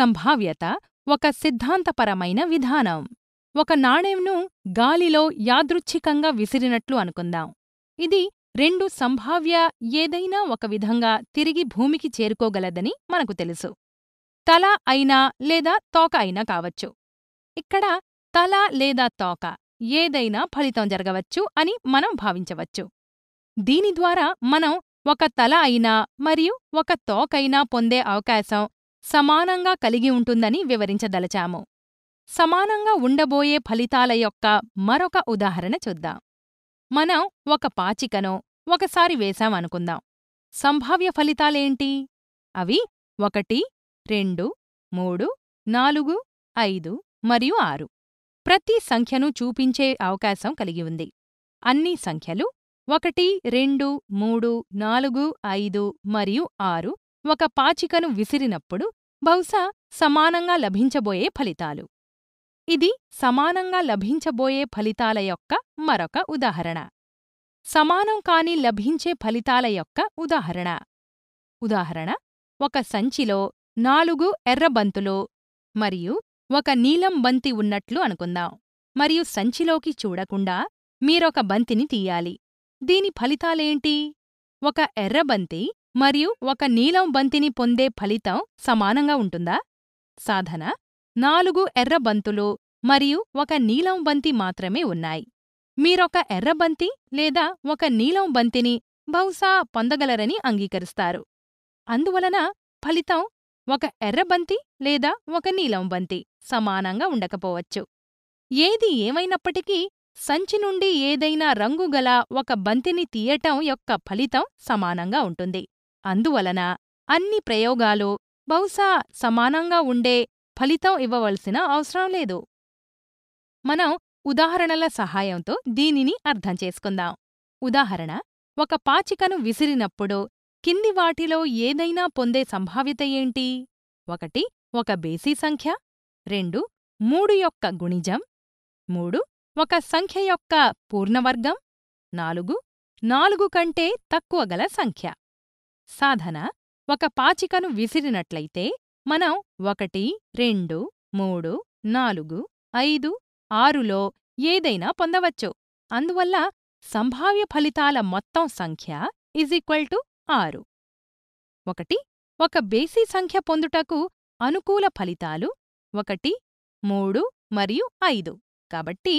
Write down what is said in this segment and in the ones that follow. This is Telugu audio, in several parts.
సంభావ్యత ఒక సిద్ధాంతపరమైన విధానం ఒక నాణెంను గాలిలో యాదృచ్ఛికంగా విసిరినట్లు అనుకుందాం ఇది రెండు సంభావ్య ఏదైనా ఒక విధంగా తిరిగి భూమికి చేరుకోగలదని మనకు తెలుసు తల అయినా లేదా తోక అయినా కావచ్చు ఇక్కడ తల లేదా తోక ఏదైనా ఫలితం జరగవచ్చు అని మనం భావించవచ్చు దీని ద్వారా మనం ఒక తల అయినా మరియు ఒక తోకైనా పొందే అవకాశం సమానంగా కలిగి ఉంటుందని వివరించదలచాము సమానంగా ఉండబోయే ఫలితాల యొక్క మరొక ఉదాహరణ చూద్దాం మనం ఒక పాచికను ఒకసారి వేశామనుకుందాం సంభావ్య ఫలితాలేంటి అవి ఒకటి రెండు మూడు నాలుగు ఐదు మరియు ఆరు ప్రతి సంఖ్యను చూపించే అవకాశం కలిగి ఉంది అన్ని సంఖ్యలు ఒకటి రెండు మూడు నాలుగు ఐదు మరియు ఆరు ఒక పాచికను విసిరినప్పుడు బహుశా సమానంగా లభించబోయే ఫలితాలు ఇది సమానంగా లభించబోయే ఫలితాల యొక్క మరొక ఉదాహరణ సమానం కాని లభించే ఫలితాల యొక్క ఉదాహరణ ఉదాహరణ ఒక సంచిలో నాలుగు ఎర్రబంతులు మరియు ఒక నీలం బంతి ఉన్నట్లు అనుకుందాం మరియు సంచిలోకి చూడకుండా మీరొక బంతిని తీయాలి దీని ఫలితాలేంటి ఒక ఎర్రబంతి మరియు ఒక నీలం బంతిని పొందే ఫలితం సమానంగా ఉంటుందా సాధన నాలుగు ఎర్ర బంతులు మరియు ఒక నీలం బంతి మాత్రమే ఉన్నాయి మీరొక ఎర్రబంతి లేదా ఒక నీలం బంతిని బహుశా పొందగలరని అంగీకరిస్తారు అందువలన ఫలితం ఒక ఎర్రబంతి లేదా ఒక నీలం బంతి సమానంగా ఉండకపోవచ్చు ఏది ఏమైనప్పటికీ సంచి నుండి ఏదైనా రంగుగల ఒక బంతిని తీయటం యొక్క ఫలితం సమానంగా ఉంటుంది అందువలన అన్ని ప్రయోగాలు బహుశా సమానంగా ఉండే ఫలితం ఇవ్వవలసిన అవసరం లేదు మనం ఉదాహరణల సహాయంతో దీనిని అర్థం చేసుకుందాం ఉదాహరణ ఒక పాచికను విసిరినప్పుడు కింది వాటిలో ఏదైనా పొందే సంభావ్యత ఏంటి ఒకటి ఒక బేసి సంఖ్య రెండు మూడు యొక్క గుణిజం మూడు ఒక సంఖ్య యొక్క పూర్ణవర్గం నాలుగు నాలుగు కంటే తక్కువ గల సంఖ్య సాధన ఒక పాచికను విసిరినట్లయితే మనం ఒకటి రెండు మూడు నాలుగు ఐదు ఆరులో ఏదైనా పొందవచ్చు అందువల్ల సంభావ్య ఫలితాల మొత్తం సంఖ్య ఈజ్ ఈక్వల్ టు ఆరు ఒకటి ఒక బేసి సంఖ్య పొందుటకు అనుకూల ఫలితాలు ఒకటి మూడు మరియు ఐదు కాబట్టి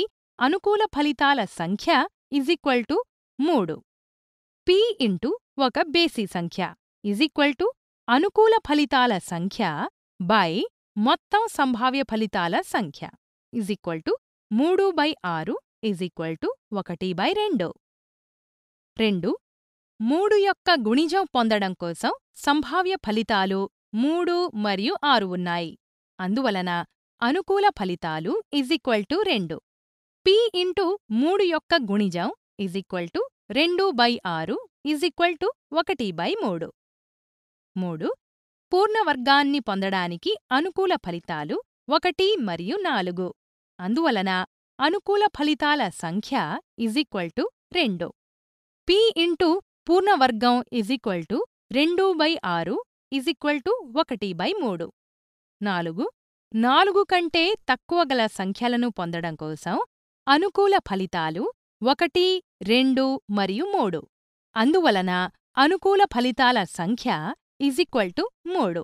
అనుకూల ఫలితాల సంఖ్య ఈజ్ ఈక్వల్ టు మూడు పి ఇంటూ ఒక బేసి సంఖ్య ఈజ్ ఈక్వల్ టు అనుకూల ఫలితాల సంఖ్య బై మొత్తం సంభావ్య ఫలితాల సంఖ్య ఈజ్ ఈక్వల్ టు మూడు బై ఆరు ఈక్వల్ టు ఒకటి బై రెండు రెండు మూడు యొక్క గుణిజం పొందడం కోసం సంభావ్య ఫలితాలు మూడు మరియు ఆరు ఉన్నాయి అందువలన అనుకూల ఫలితాలు ఈజ్ ఈక్వల్ టు రెండు పి ఇంటూ మూడు యొక్క గుణిజం ఈక్వల్ టు రెండు బై ఆరు ఈజ్ ఈక్వల్ టు ఒకటి బై మూడు మూడు పూర్ణవర్గాన్ని పొందడానికి అనుకూల ఫలితాలు ఒకటి మరియు నాలుగు అందువలన అనుకూల ఫలితాల సంఖ్య ఈజ్ ఈక్వల్ టు రెండు పి ఇంటూ పూర్ణవర్గం ఈజ్ ఈక్వల్ టు రెండు బై ఆరు ఈజ్ ఈక్వల్ టు ఒకటి బై మూడు నాలుగు నాలుగు కంటే తక్కువ గల సంఖ్యలను పొందడం కోసం అనుకూల ఫలితాలు ఒకటి రెండు మరియు మూడు అందువలన అనుకూల ఫలితాల సంఖ్య ఈజ్ ఈక్వల్ టు మూడు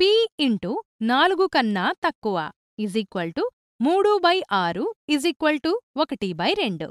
పి ఇంటూ నాలుగు కన్నా తక్కువ ఈజ్ ఈక్వల్ టు మూడు బై ఆరు ఈజ్ ఈక్వల్ టు ఒకటి బై రెండు